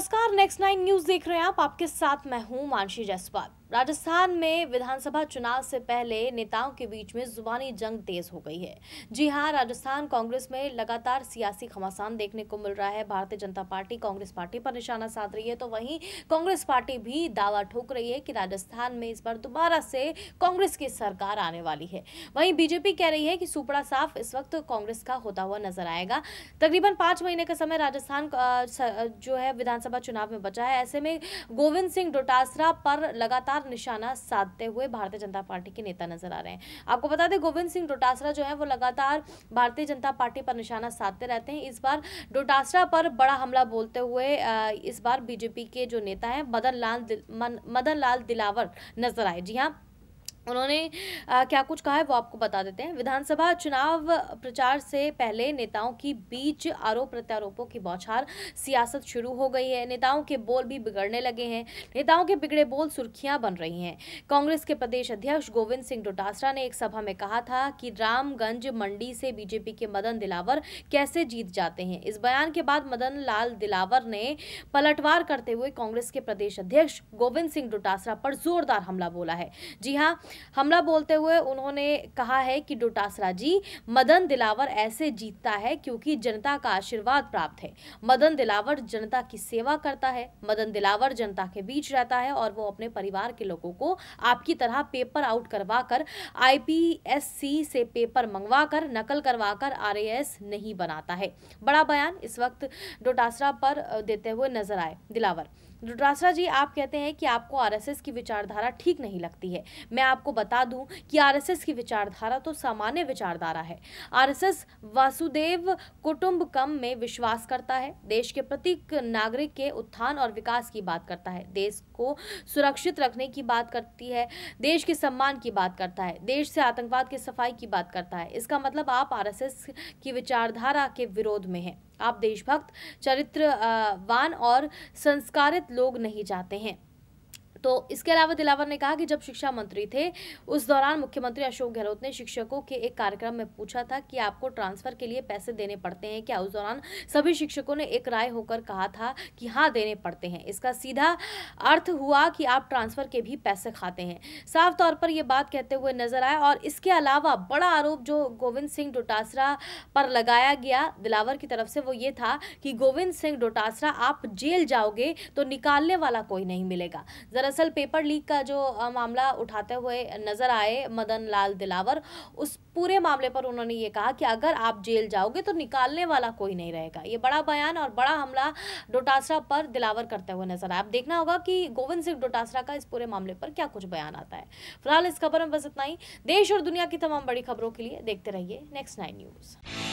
नमस्कार next nine news देख रहे हैं आप आपके साथ मैं हूं मानसी जायसवाल राजस्थान में विधानसभा चुनाव से पहले नेताओं के बीच में जुबानी जंग तेज हो गई है जी हाँ राजस्थान कांग्रेस में लगातार सियासी घमासान देखने को मिल रहा है भारतीय जनता पार्टी कांग्रेस पार्टी पर निशाना साध रही है तो वहीं कांग्रेस पार्टी भी दावा ठोक रही है कि राजस्थान में इस बार दोबारा से कांग्रेस की सरकार आने वाली है वहीं बीजेपी कह रही है कि सुपड़ा साफ इस वक्त कांग्रेस का होता हुआ नजर आएगा तकरीबन पाँच महीने का समय राजस्थान जो है विधानसभा चुनाव में बचा है ऐसे में गोविंद सिंह डोटासरा पर लगातार लगातार निशाना साधते हुए भारतीय जनता पार्टी के नेता नजर आ रहे हैं आपको बता दें गोविंद सिंह डोटासरा जो है वो लगातार भारतीय जनता पार्टी पर निशाना साधते रहते हैं इस बार डोटासरा पर बड़ा हमला बोलते हुए इस बार बीजेपी के जो नेता हैं मदन लाल मदन लाल दिलावर नजर आए जी हाँ उन्होंने आ, क्या कुछ कहा है वो आपको बता देते हैं विधानसभा चुनाव प्रचार से पहले नेताओं की बीच आरोप प्रत्यारोपों की बौछार सियासत शुरू हो गई है नेताओं के बोल भी बिगड़ने लगे हैं नेताओं के बिगड़े बोल सुर्खियां बन रही हैं कांग्रेस के प्रदेश अध्यक्ष गोविंद सिंह डोटासरा ने एक सभा में कहा था कि रामगंज मंडी से बीजेपी के मदन दिलावर कैसे जीत जाते हैं इस बयान के बाद मदन लाल दिलावर ने पलटवार करते हुए कांग्रेस के प्रदेश अध्यक्ष गोविंद सिंह डोटासरा पर जोरदार हमला बोला है जी हाँ हमला बोलते हुए उन्होंने कहा है कि डोटासरा जी मदन दिलावर ऐसे जीतता है क्योंकि जनता का आशीर्वाद प्राप्त है मदन दिलावर जनता की सेवा करता है मदन दिलावर जनता के बीच रहता है और वो अपने परिवार के लोगों को आपकी तरह पेपर आउट करवा कर आईपीएससी से पेपर मंगवा कर नकल करवा कर आर नहीं बनाता है बड़ा बयान इस वक्त डोटासरा पर देते हुए नजर आए दिलावर रुद्रासरा जी आप कहते हैं कि आपको आरएसएस की विचारधारा ठीक नहीं लगती है मैं आपको बता दूं कि आरएसएस की विचारधारा तो सामान्य विचारधारा है आरएसएस वासुदेव कम में विश्वास करता है देश के प्रत्येक नागरिक के उत्थान और विकास की बात करता है देश को सुरक्षित रखने की बात करती है देश के सम्मान की बात करता है देश से आतंकवाद के सफाई की बात करता है इसका मतलब आप आर की विचारधारा के विरोध में हैं आप देशभक्त चरित्रवान और संस्कारित लोग नहीं चाहते हैं तो इसके अलावा दिलावर ने कहा कि जब शिक्षा मंत्री थे उस दौरान मुख्यमंत्री अशोक गहलोत ने शिक्षकों के एक कार्यक्रम में पूछा था कि आपको ट्रांसफर के लिए पैसे देने पड़ते हैं क्या उस दौरान सभी शिक्षकों ने एक राय होकर कहा था कि हाँ देने पड़ते हैं इसका सीधा अर्थ हुआ कि आप ट्रांसफर के भी पैसे खाते हैं साफ तौर पर यह बात कहते हुए नजर आए और इसके अलावा बड़ा आरोप जो गोविंद सिंह डोटासरा पर लगाया गया दिलावर की तरफ से वो ये था कि गोविंद सिंह डोटासरा आप जेल जाओगे तो निकालने वाला कोई नहीं मिलेगा जरा दरअसल पेपर लीक का जो मामला उठाते हुए नजर आए मदन लाल दिलावर उस पूरे मामले पर उन्होंने ये कहा कि अगर आप जेल जाओगे तो निकालने वाला कोई नहीं रहेगा ये बड़ा बयान और बड़ा हमला डोटासरा पर दिलावर करते हुए नजर आया आप देखना होगा कि गोविंद सिंह डोटासरा का इस पूरे मामले पर क्या कुछ बयान आता है फिलहाल इस खबर में बस इतना ही देश और दुनिया की तमाम बड़ी खबरों के लिए देखते रहिए नेक्स्ट नाइन न्यूज़